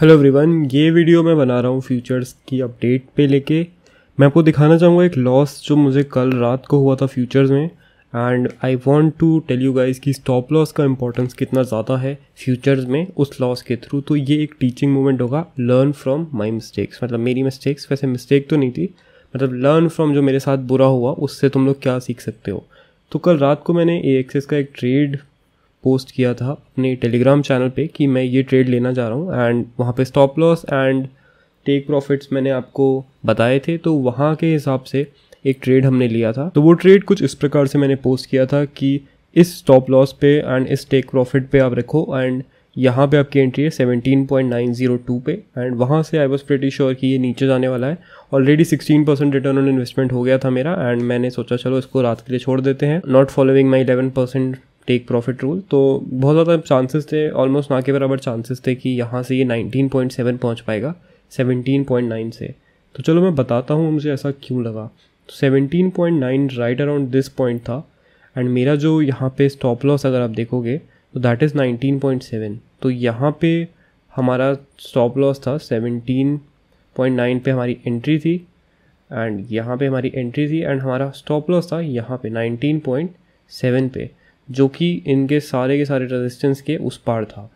hello everyone ये video मैं बना रहा हूँ फ्यूचर्स की अपडेट पे लेके मैं आपको दिखाना चाहूँगा एक लॉस जो मुझे कल रात को हुआ था फ्यूचर्स में and I want to tell you guys कि स्टॉप लॉस का इंपॉर्टेंस कितना ज़्यादा है फ्यूचर्स में उस लॉस के थ्रू तो ये एक टीचिंग मोमेंट होगा लर्न फ्रॉम माई मिस्टेक्स मतलब मेरी मिस्टेक्स वैसे मिस्टेक तो नहीं थी मतलब लर्न फ्रॉम जो मेरे साथ बुरा हुआ उससे तुम लोग क्या सीख सकते हो तो कल रात को मैंने ए एक्सेस का एक ट्रेड पोस्ट किया था अपने टेलीग्राम चैनल पे कि मैं ये ट्रेड लेना जा रहा हूँ एंड वहाँ पे stop loss and take profits मैंने आपको बताए थे तो वहाँ के हिसाब से एक ट्रेड हमने लिया था तो वो ट्रेड कुछ इस प्रकार से मैंने पोस्ट किया था कि इस स्टॉप लॉस पे एंड इस टेक प्रॉफिट पे आप रखो एंड यहाँ पे आपकी एंट्री है seventeen point nine zero two पे एंड वहाँ से आई वॉज प्रेटी श्योर कि ये नीचे जाने वाला है already sixteen percent return on investment हो गया था मेरा एंड मैंने सोचा चलो इसको रात के लिए छोड़ देते हैं not following my eleven percent take profit rule तो बहुत ज़्यादा चांसेस थे ऑलमोस्ट ना के बराबर चांसेस थे कि यहाँ से ये 19.7 पहुँच पाएगा 17.9 से तो चलो मैं बताता हूँ मुझे ऐसा क्यों लगा तो seventeen right around this point था एंड मेरा जो यहाँ पे स्टॉप लॉस अगर आप देखोगे तो दैट इज़ नाइनटीन तो यहाँ पे हमारा स्टॉप लॉस था 17.9 पे हमारी एंट्री थी एंड यहाँ पे हमारी एंट्री थी एंड हमारा स्टॉप लॉस था यहाँ पे 19.7 पे जो कि इनके सारे के सारे रेजिस्टेंस के उस पार था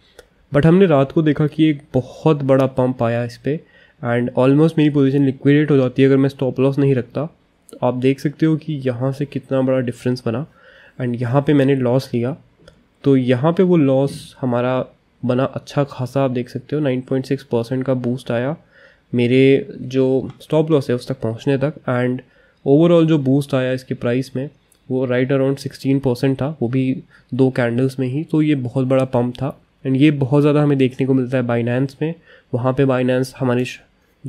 बट हमने रात को देखा कि एक बहुत बड़ा पंप आया इस पर एंड ऑलमोस्ट मेरी पोजीशन लिक्विडेट हो जाती है अगर मैं स्टॉप लॉस नहीं रखता तो आप देख सकते हो कि यहाँ से कितना बड़ा डिफरेंस बना एंड यहाँ पे मैंने लॉस लिया तो यहाँ पे वो लॉस हमारा बना अच्छा खासा आप देख सकते हो 9.6 परसेंट का बूस्ट आया मेरे जो स्टॉप लॉस है उस तक पहुँचने तक एंड ओवरऑल जो बूस्ट आया इसके प्राइस में वो राइट अराउंड सिक्सटीन परसेंट था वो भी दो कैंडल्स में ही तो ये बहुत बड़ा पम्प था एंड ये बहुत ज़्यादा हमें देखने को मिलता है बाइनेंस में वहाँ पे बाइनेंस हमारी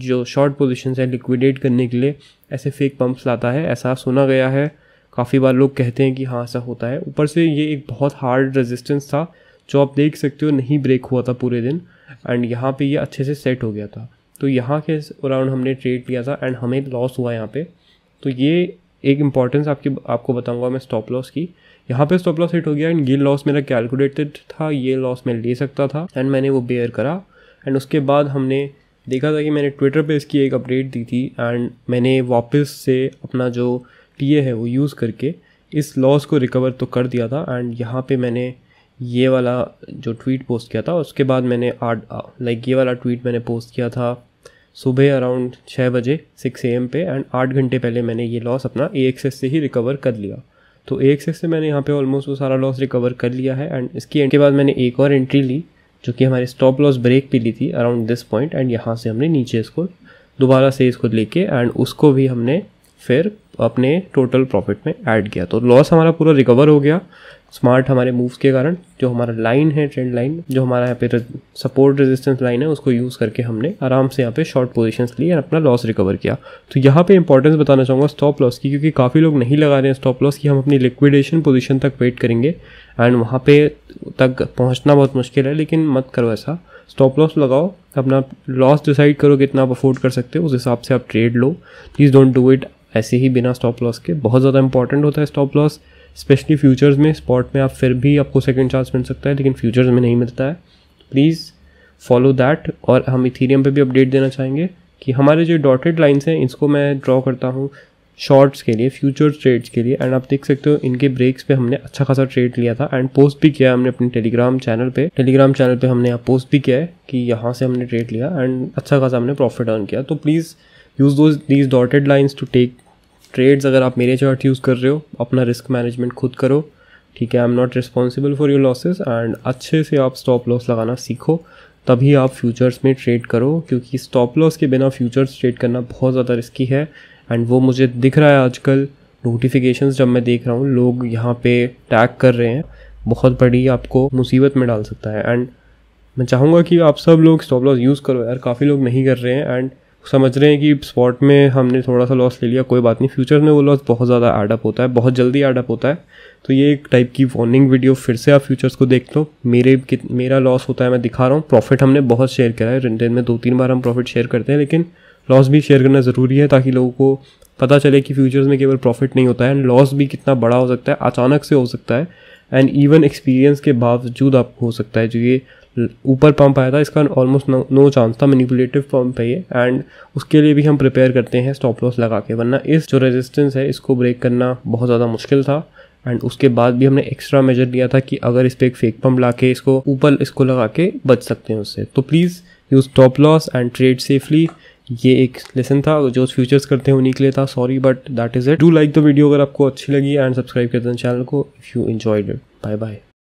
जो शॉर्ट पोजिशन है लिक्विडेट करने के लिए ऐसे फेक पम्प्स लाता है ऐसा सुना गया है काफ़ी बार लोग कहते हैं कि हाँ ऐसा होता है ऊपर से ये एक बहुत हार्ड रेजिस्टेंस था जो आप देख सकते हो नहीं ब्रेक हुआ था पूरे दिन एंड यहाँ पे ये अच्छे से सेट हो गया था तो यहाँ के अराउंड हमने ट्रेड लिया था एंड हमें लॉस हुआ यहाँ पे तो ये एक इंपॉर्टेंस आपकी आपको बताऊंगा मैं स्टॉप लॉस की यहाँ पे स्टॉप लॉस हिट हो गया एंड ये लॉस मेरा कैलकुलेटेड था ये लॉस मैं ले सकता था एंड मैंने वो बेयर करा एंड उसके बाद हमने देखा था कि मैंने ट्विटर पे इसकी एक अपडेट दी थी एंड मैंने वापस से अपना जो टी है वो यूज़ करके इस लॉस को रिकवर तो कर दिया था एंड यहाँ पे मैंने ये वाला जो ट्वीट पोस्ट किया था उसके बाद मैंने आर्ट लाइक ये वाला ट्वीट मैंने पोस्ट किया था सुबह अराउंड छः बजे सिक्स ए एम पे एंड आठ घंटे पहले मैंने ये लॉस अपना ए एस से ही रिकवर कर लिया तो ए एस से मैंने यहाँ पे ऑलमोस्ट वो सारा लॉस रिकवर कर लिया है एंड इसकी एंड के बाद मैंने एक और एंट्री ली जो कि हमारे स्टॉप लॉस ब्रेक पे ली थी अराउंड दिस पॉइंट एंड यहाँ से हमने नीचे इसको दोबारा से इसको लेके एंड उसको भी हमने फिर अपने टोटल प्रॉफिट में ऐड किया तो लॉस हमारा पूरा रिकवर हो गया स्मार्ट हमारे मूव्स के कारण जो हमारा लाइन है ट्रेंड लाइन जो हमारा यहाँ पे सपोर्ट रेजिस्टेंस लाइन है उसको यूज़ करके हमने आराम से यहाँ पे शॉर्ट पोजीशंस ली और अपना लॉस रिकवर किया तो यहाँ पे इंपॉर्टेंस बताना चाहूँगा स्टॉप लॉस की क्योंकि काफ़ी लोग नहीं लगा रहे हैं स्टॉप लॉस की हम अपनी लिक्विडेशन पोजिशन तक वेट करेंगे एंड वहाँ पर तक पहुँचना बहुत मुश्किल है लेकिन मत करो ऐसा स्टॉप लॉस लगाओ अपना लॉस डिसाइड करो कितना आप अफोर्ड कर सकते हो उस हिसाब से आप ट्रेड लो प्लीज़ डोंट डू इट ऐसे ही बिना स्टॉप लॉस के बहुत ज़्यादा इंपॉर्टेंट होता है स्टॉप लॉस स्पेशली फ्यूचर्स में स्पॉट में आप फिर भी आपको सेकेंड चांस मिल सकता है लेकिन फ्यूचर्स में नहीं मिलता है प्लीज़ फॉलो दैट और हम इथीरियम पे भी अपडेट देना चाहेंगे कि हमारे जो डॉटेड लाइन्स हैं इसको मैं ड्रॉ करता हूँ शॉर्ट्स के लिए फ्यूचर ट्रेड्स के लिए एंड आप देख सकते हो इनके ब्रेक्स पे हमने अच्छा खासा ट्रेड लिया था एंड पोस्ट भी किया हमने अपने टेलीग्राम चैनल पे टेलीग्राम चैनल पे हमने यहाँ पोस्ट भी किया है कि यहाँ से हमने ट्रेड लिया एंड अच्छा खासा हमने प्रॉफिट अर्न किया तो प्लीज़ यूज़ दो these dotted lines to take trades अगर आप मेरे चार्ट यूज़ कर रहे हो अपना रिस्क मैनेजमेंट खुद करो ठीक है I am not responsible for your losses and अच्छे से आप स्टॉप लॉस लगाना सीखो तभी आप फ्यूचर्स में ट्रेड करो क्योंकि स्टॉप लॉस के बिना फ्यूचर्स ट्रेड करना बहुत ज़्यादा रिस्की है एंड वो मुझे दिख रहा है आजकल नोटिफिकेशन जब मैं देख रहा हूँ लोग यहाँ पे टैग कर रहे हैं बहुत बड़ी आपको मुसीबत में डाल सकता है एंड मैं चाहूँगा कि आप सब लोग स्टॉप लॉस यूज़ करो यार काफ़ी लोग नहीं कर रहे हैं एंड समझ रहे हैं कि स्पॉट में हमने थोड़ा सा लॉस ले लिया कोई बात नहीं फ्यूचर में वो लॉस बहुत ज़्यादा एडअप होता है बहुत जल्दी एडअप होता है तो ये एक टाइप की वार्निंग वीडियो फिर से आप फ्यूचर्स को देख लो मेरे मेरा लॉस होता है मैं दिखा रहा हूँ प्रॉफिट हमने बहुत शेयर करा है रिटर्न में दो तीन बार हम प्रॉफिट शेयर करते हैं लेकिन लॉस भी शेयर करना ज़रूरी है ताकि लोगों को पता चले कि फ्यूचर्स में केवल प्रॉफिट नहीं होता है एंड लॉस भी कितना बड़ा हो सकता है अचानक से हो सकता है एंड इवन एक्सपीरियंस के बावजूद आपको हो सकता है जो ये ऊपर पंप आया था इसका ऑलमोस्ट नो चांस था मैनिपुलेटिव पंप है ये एंड उसके लिए भी हम प्रिपेयर करते हैं स्टॉप लॉस लगा के वरना इस जो रेजिस्टेंस है इसको ब्रेक करना बहुत ज़्यादा मुश्किल था एंड उसके बाद भी हमने एक्स्ट्रा मेजर लिया था कि अगर इस पर एक फेक पम्प ला के इसको ऊपर इसको लगा के बच सकते हैं उससे तो please use top loss and trade safely ये एक लेसन था जो फ्यूचर्स करते हैं उन्हीं के लिए था sorry but that is it do like the video अगर आपको अच्छी लगी एंड सब्सक्राइब करते हैं चैनल को if you enjoyed it bye bye